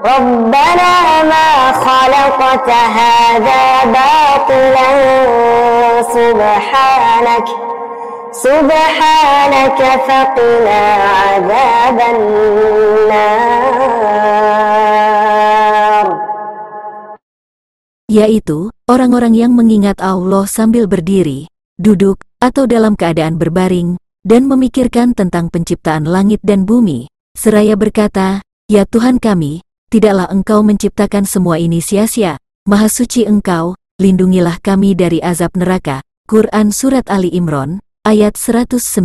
ربنا ما خلقت هذا باطلا سبحانك سبحانك فقنا عذاب النار yaitu orang-orang yang mengingat Allah sambil berdiri, duduk, atau dalam keadaan berbaring, dan memikirkan tentang penciptaan langit dan bumi, seraya berkata, Ya Tuhan kami, tidaklah engkau menciptakan semua ini sia-sia. Maha suci engkau, lindungilah kami dari azab neraka. Quran Surat Ali Imran, ayat 191.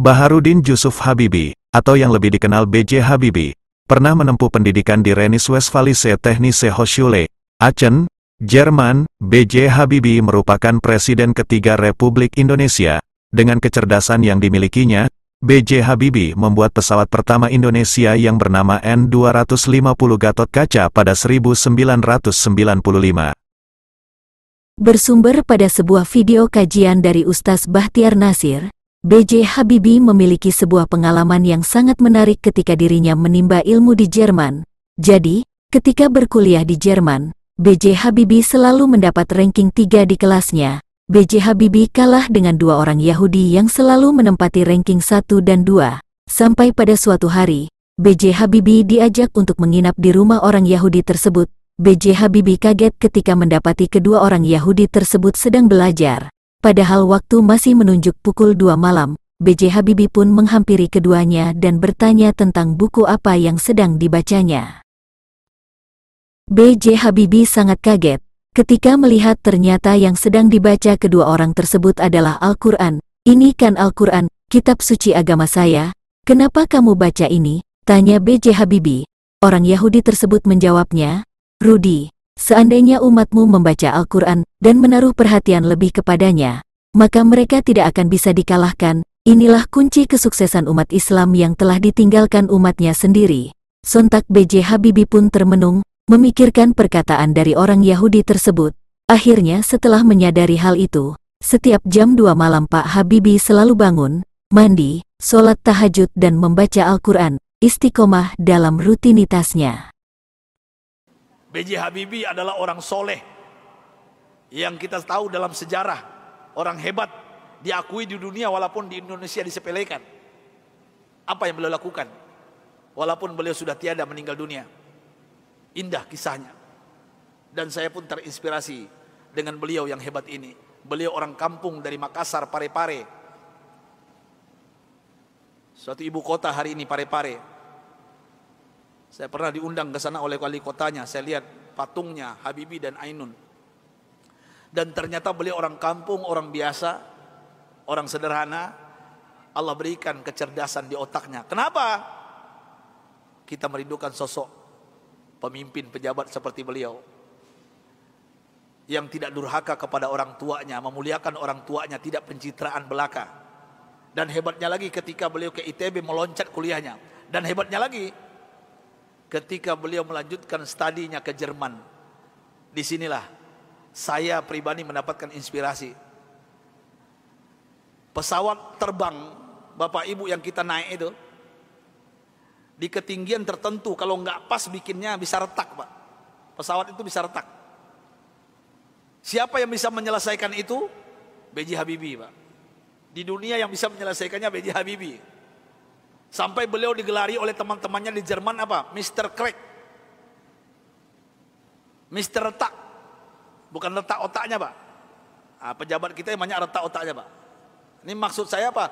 Baharudin Yusuf Habibi, atau yang lebih dikenal B.J. Habibi, pernah menempuh pendidikan di Rennes Westfalische Technische Hochschule, Aachen, Jerman. B.J. Habibi merupakan Presiden ketiga Republik Indonesia, dengan kecerdasan yang dimilikinya, B.J. Habibie membuat pesawat pertama Indonesia yang bernama N250 Gatot Kaca pada 1995. Bersumber pada sebuah video kajian dari Ustaz Bahtiar Nasir, B.J. Habibie memiliki sebuah pengalaman yang sangat menarik ketika dirinya menimba ilmu di Jerman. Jadi, ketika berkuliah di Jerman, B.J. Habibie selalu mendapat ranking 3 di kelasnya. B.J. Habibie kalah dengan dua orang Yahudi yang selalu menempati ranking 1 dan 2. Sampai pada suatu hari, B.J. Habibie diajak untuk menginap di rumah orang Yahudi tersebut. B.J. Habibie kaget ketika mendapati kedua orang Yahudi tersebut sedang belajar. Padahal waktu masih menunjuk pukul 2 malam, B.J. Habibie pun menghampiri keduanya dan bertanya tentang buku apa yang sedang dibacanya. B.J. Habibie sangat kaget Ketika melihat ternyata yang sedang dibaca kedua orang tersebut adalah Al-Quran, ini kan Al-Quran, kitab suci agama saya, kenapa kamu baca ini? Tanya B.J. Habibie. Orang Yahudi tersebut menjawabnya, Rudi, seandainya umatmu membaca Al-Quran dan menaruh perhatian lebih kepadanya, maka mereka tidak akan bisa dikalahkan, inilah kunci kesuksesan umat Islam yang telah ditinggalkan umatnya sendiri. Sontak B.J. Habibie pun termenung, memikirkan perkataan dari orang Yahudi tersebut. Akhirnya setelah menyadari hal itu, setiap jam 2 malam Pak Habibi selalu bangun, mandi, sholat tahajud dan membaca Al-Quran, istiqomah dalam rutinitasnya. B.J. Habibi adalah orang soleh yang kita tahu dalam sejarah, orang hebat, diakui di dunia walaupun di Indonesia disepelekan. Apa yang beliau lakukan? Walaupun beliau sudah tiada meninggal dunia. Indah kisahnya. Dan saya pun terinspirasi dengan beliau yang hebat ini. Beliau orang kampung dari Makassar, Parepare. Suatu ibu kota hari ini Parepare. Saya pernah diundang ke sana oleh wali kotanya. Saya lihat patungnya Habibi dan Ainun. Dan ternyata beliau orang kampung, orang biasa, orang sederhana. Allah berikan kecerdasan di otaknya. Kenapa? Kita merindukan sosok pemimpin pejabat seperti beliau yang tidak durhaka kepada orang tuanya, memuliakan orang tuanya, tidak pencitraan belaka. Dan hebatnya lagi ketika beliau ke ITB meloncat kuliahnya. Dan hebatnya lagi ketika beliau melanjutkan studinya ke Jerman. Disinilah saya pribadi mendapatkan inspirasi. Pesawat terbang Bapak Ibu yang kita naik itu di ketinggian tertentu kalau nggak pas bikinnya bisa retak pak pesawat itu bisa retak siapa yang bisa menyelesaikan itu BJ Habibie pak di dunia yang bisa menyelesaikannya BJ Habibie sampai beliau digelari oleh teman-temannya di Jerman apa Mr. Crack Mr. Retak bukan retak otaknya pak nah, pejabat kita yang banyak retak otaknya pak ini maksud saya apa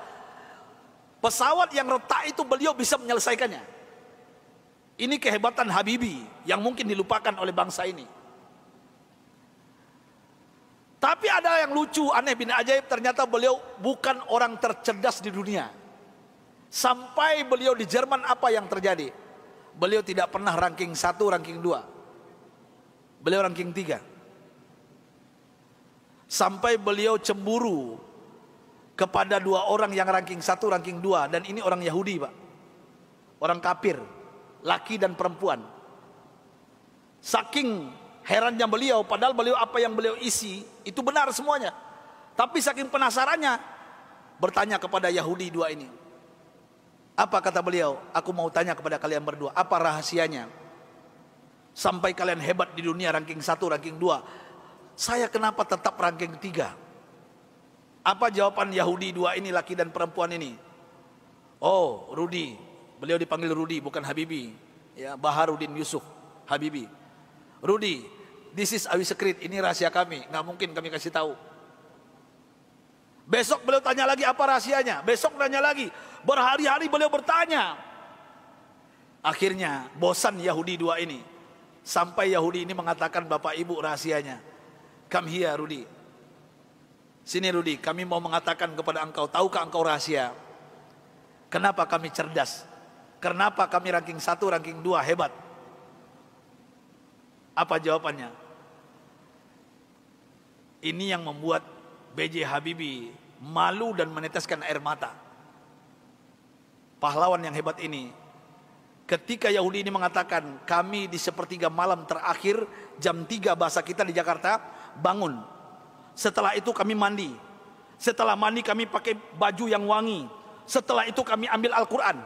Pesawat yang retak itu beliau bisa menyelesaikannya. Ini kehebatan Habibi yang mungkin dilupakan oleh bangsa ini. Tapi ada yang lucu, aneh bin ajaib ternyata beliau bukan orang tercerdas di dunia. Sampai beliau di Jerman apa yang terjadi? Beliau tidak pernah ranking satu, ranking dua. Beliau ranking tiga. Sampai beliau cemburu kepada dua orang yang ranking satu, ranking dua, dan ini orang Yahudi, Pak. Orang kafir, laki dan perempuan. Saking herannya beliau, padahal beliau apa yang beliau isi itu benar semuanya. Tapi saking penasarannya, bertanya kepada Yahudi dua ini. Apa kata beliau? Aku mau tanya kepada kalian berdua, apa rahasianya? Sampai kalian hebat di dunia ranking satu, ranking dua. Saya kenapa tetap ranking tiga? Apa jawaban Yahudi dua ini laki dan perempuan ini? Oh, Rudi. Beliau dipanggil Rudi bukan Habibi. Ya, Baharudin Yusuf Habibi. Rudi, this is our secret. Ini rahasia kami. Nggak mungkin kami kasih tahu. Besok beliau tanya lagi apa rahasianya. Besok tanya lagi. Berhari-hari beliau bertanya. Akhirnya bosan Yahudi dua ini. Sampai Yahudi ini mengatakan Bapak Ibu rahasianya. Come here Rudi. Sini Rudi, kami mau mengatakan kepada engkau, tahukah engkau rahasia? Kenapa kami cerdas? Kenapa kami ranking satu, ranking dua hebat? Apa jawabannya? Ini yang membuat BJ Habibie malu dan meneteskan air mata. Pahlawan yang hebat ini Ketika Yahudi ini mengatakan kami di sepertiga malam terakhir jam tiga bahasa kita di Jakarta bangun setelah itu kami mandi. Setelah mandi kami pakai baju yang wangi. Setelah itu kami ambil Al-Quran.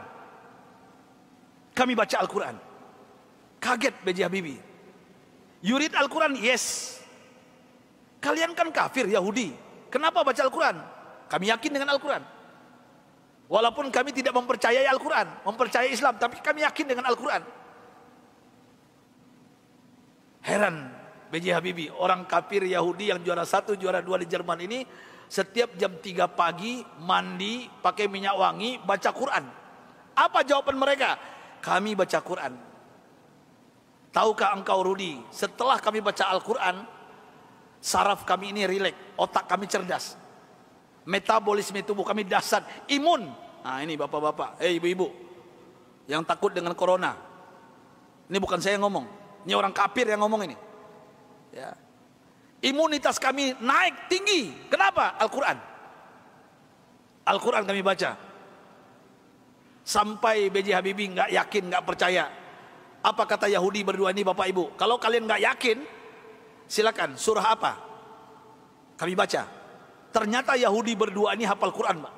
Kami baca Al-Quran. Kaget B.J. Habibie. Yurid Al-Quran? Yes. Kalian kan kafir Yahudi. Kenapa baca Al-Quran? Kami yakin dengan Al-Quran. Walaupun kami tidak mempercayai Al-Quran. Mempercayai Islam. Tapi kami yakin dengan Al-Quran. Heran BJ Habibie, orang kafir Yahudi yang juara satu, juara dua di Jerman ini, setiap jam 3 pagi mandi, pakai minyak wangi, baca Quran. Apa jawaban mereka? Kami baca Quran. Tahukah engkau Rudi, setelah kami baca Al-Quran, saraf kami ini rileks, otak kami cerdas. Metabolisme tubuh kami dasar, imun. Nah ini bapak-bapak, eh hey, ibu-ibu, yang takut dengan corona. Ini bukan saya yang ngomong, ini orang kafir yang ngomong ini. Ya. Imunitas kami naik tinggi. Kenapa? Al-Quran. Al-Quran kami baca. Sampai B.J. Habibie nggak yakin, nggak percaya. Apa kata Yahudi berdua ini Bapak Ibu? Kalau kalian nggak yakin, silakan surah apa? Kami baca. Ternyata Yahudi berdua ini hafal Quran, Pak.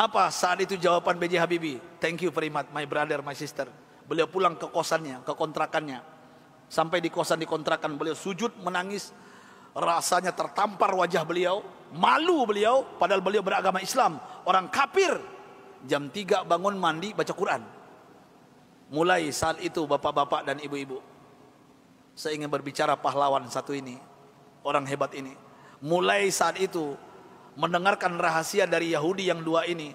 Apa saat itu jawaban B.J. Habibie? Thank you very much, my brother, my sister. Beliau pulang ke kosannya, ke kontrakannya. Sampai di kosan dikontrakan beliau sujud menangis. Rasanya tertampar wajah beliau. Malu beliau padahal beliau beragama Islam. Orang kafir. Jam 3 bangun mandi baca Quran. Mulai saat itu bapak-bapak dan ibu-ibu. Saya ingin berbicara pahlawan satu ini. Orang hebat ini. Mulai saat itu mendengarkan rahasia dari Yahudi yang dua ini.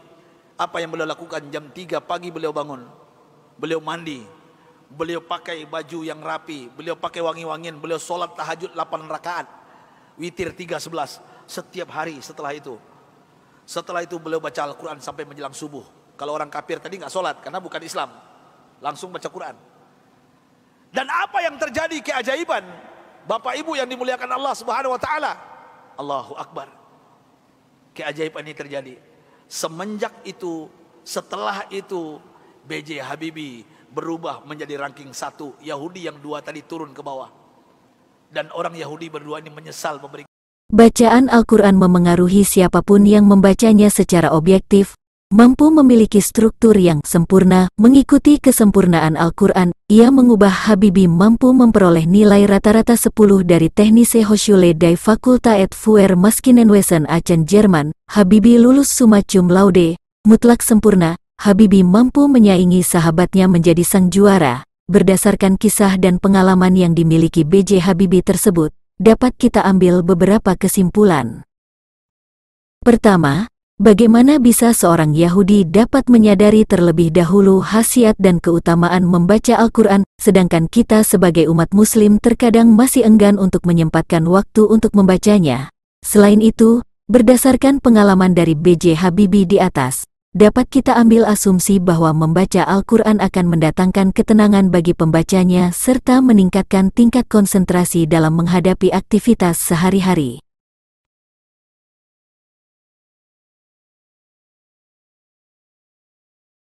Apa yang beliau lakukan jam 3 pagi beliau bangun. Beliau mandi, Beliau pakai baju yang rapi, beliau pakai wangi-wangian, beliau sholat tahajud 8 rakaat, witir 3.11 setiap hari setelah itu. Setelah itu beliau baca Al-Quran sampai menjelang subuh. Kalau orang kafir tadi nggak sholat karena bukan Islam, langsung baca Quran. Dan apa yang terjadi keajaiban? Bapak Ibu yang dimuliakan Allah Subhanahu wa taala. Allahu Akbar. Keajaiban ini terjadi. Semenjak itu, setelah itu BJ Habibie berubah menjadi ranking satu. Yahudi yang dua tadi turun ke bawah. Dan orang Yahudi berdua ini menyesal memberikan Bacaan Al-Quran memengaruhi siapapun yang membacanya secara objektif, mampu memiliki struktur yang sempurna, mengikuti kesempurnaan Al-Quran, ia mengubah Habibi mampu memperoleh nilai rata-rata 10 dari Technische Hochschule dai Fakulta et Fuer Maskinenwesen Aachen Jerman, Habibi lulus summa cum laude, mutlak sempurna, Habibi mampu menyaingi sahabatnya menjadi sang juara. Berdasarkan kisah dan pengalaman yang dimiliki BJ Habibi tersebut, dapat kita ambil beberapa kesimpulan. Pertama, bagaimana bisa seorang Yahudi dapat menyadari terlebih dahulu khasiat dan keutamaan membaca Al-Quran, sedangkan kita sebagai umat muslim terkadang masih enggan untuk menyempatkan waktu untuk membacanya. Selain itu, berdasarkan pengalaman dari B.J. Habibie di atas, dapat kita ambil asumsi bahwa membaca Al-Quran akan mendatangkan ketenangan bagi pembacanya serta meningkatkan tingkat konsentrasi dalam menghadapi aktivitas sehari-hari.